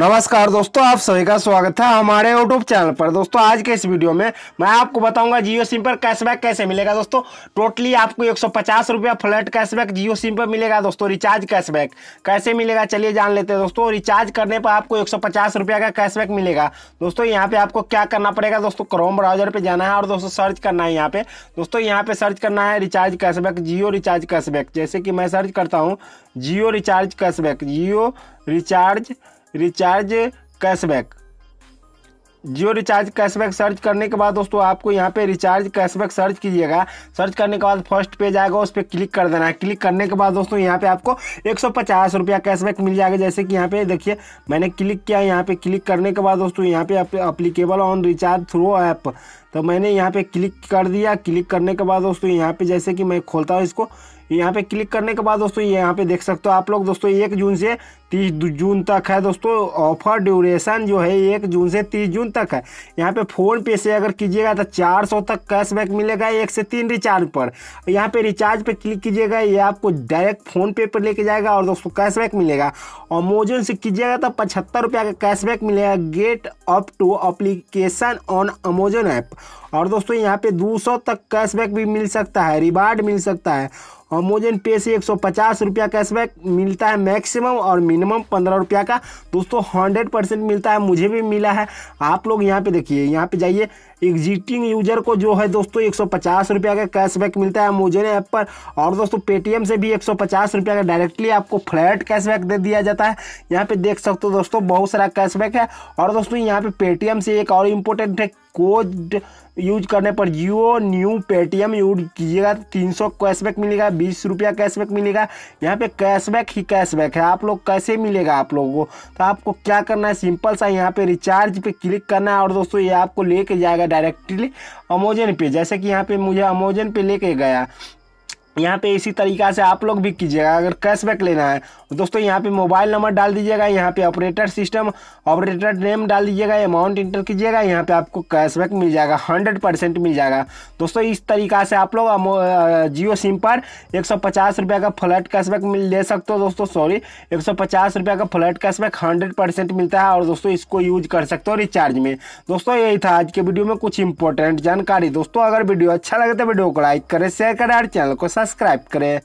नमस्कार दोस्तों आप सभी का स्वागत है हमारे यूट्यूब चैनल पर दोस्तों आज के इस वीडियो में मैं आपको बताऊंगा जियो सिम पर कैशबैक कैसे मिलेगा दोस्तों टोटली आपको एक सौ फ्लैट कैशबैक जियो सिम पर मिलेगा दोस्तों रिचार्ज कैशबैक कैसे मिलेगा चलिए जान लेते हैं दोस्तों रिचार्ज करने पर आपको एक सौ का कैशबैक मिलेगा दोस्तों यहाँ पे आपको क्या करना पड़ेगा दोस्तों क्रोम ब्राउजर पर जाना है और दोस्तों सर्च करना है यहाँ पे दोस्तों यहाँ पे सर्च करना है recharge cashback Jio recharge cashback जैसे कि मैं सर्च करता हूँ Jio recharge cashback Jio recharge recharge cashback Jio recharge cashback search करने के बाद दोस्तों आपको यहाँ पे रिचार्ज कैशबैक सर्च कीजिएगा सर्च करने के बाद फर्स्ट पेज आएगा उस पर क्लिक कर देना है क्लिक करने के बाद दोस्तों यहाँ पे आपको एक सौ पचास रुपया कैशबैक मिल जाएगा जैसे कि यहाँ पे देखिए मैंने क्लिक किया यहाँ पे क्लिक करने के बाद दोस्तों यहाँ पे applicable on recharge through app तो मैंने यहाँ पे क्लिक कर दिया क्लिक करने के बाद दोस्तों यहाँ पे जैसे कि मैं खोलता हूँ इसको यहाँ पे क्लिक करने के बाद दोस्तों ये यहाँ पे देख सकते हो आप लोग दोस्तों एक जून से तीस जून तक है दोस्तों ऑफर ड्यूरेशन जो है एक जून से तीस जून तक है यहाँ पे फ़ोन पे से अगर कीजिएगा तो चार सौ तक कैशबैक मिलेगा एक से तीन रिचार्ज पर यहाँ पे रिचार्ज पे क्लिक कीजिएगा ये आपको डायरेक्ट फ़ोन पे पर लेके जाएगा और दोस्तों कैशबैक मिलेगा अमेजोन से कीजिएगा तो पचहत्तर रुपया का कैशबैक मिलेगा get up to application on Amazon app और दोस्तों यहाँ पे सौ तक कैशबैक भी मिल सकता है रिवार्ड मिल सकता है अमोजन पे से एक सौ पचास रुपया कैशबैक मिलता है मैक्सिमम और मिनिमम पंद्रह रुपया का दोस्तों हंड्रेड परसेंट मिलता है मुझे भी मिला है आप लोग यहाँ पे देखिए यहाँ पे जाइए एग्जिटिंग यूजर को जो है दोस्तों एक सौ पचास रुपया का कैशबैक मिलता है अमोजन ऐप पर और दोस्तों पेटीएम से भी एक सौ पचास रुपया का डायरेक्टली आपको फ्लैट कैशबैक दे दिया जाता है यहाँ पे देख सकते हो दोस्तों बहुत सारा कैशबैक है और दोस्तों यहाँ पे पेटीएम से एक और इम्पोर्टेंट है कोड यूज करने पर जियो न्यू पेटीएम यूज कीजिएगा तो तीन सौ कैशबैक मिलेगा बीस रुपया कैशबैक मिलेगा यहाँ पे कैशबैक ही कैशबैक है आप लोग कैसे मिलेगा आप लोगों को तो आपको क्या करना है सिंपल सा यहाँ पे रिचार्ज पे क्लिक करना है और दोस्तों ये आपको लेके जाएगा डायरेक्टली अमोजन पे जैसे कि यहाँ पे मुझे अमोजन पे लेके गया यहाँ पे इसी तरीका से आप लोग भी कीजिएगा अगर कैशबैक लेना है दोस्तों यहाँ पे मोबाइल नंबर डाल दीजिएगा यहाँ पे ऑपरेटर सिस्टम ऑपरेटर नेम डाल दीजिएगा अमाउंट इंटर कीजिएगा यहाँ पे आपको कैशबैक मिल जाएगा हंड्रेड परसेंट मिल जाएगा दोस्तों इस तरीका से आप लोग जियो सिम पर एक सौ का फ्लैट कैशबैक ले सकते हो दोस्तों सॉरी एक सौ का फ्लैट कैशबैक हंड्रेड मिलता है और दोस्तों इसको यूज कर सकते हो रिचार्ज में दोस्तों यही था आज के वीडियो में कुछ इंपॉर्टेंट जानकारी दोस्तों अगर वीडियो अच्छा लगे तो वीडियो को लाइक करें शेयर करें और चैनल को सब्सक्राइब सब्सक्राइब करें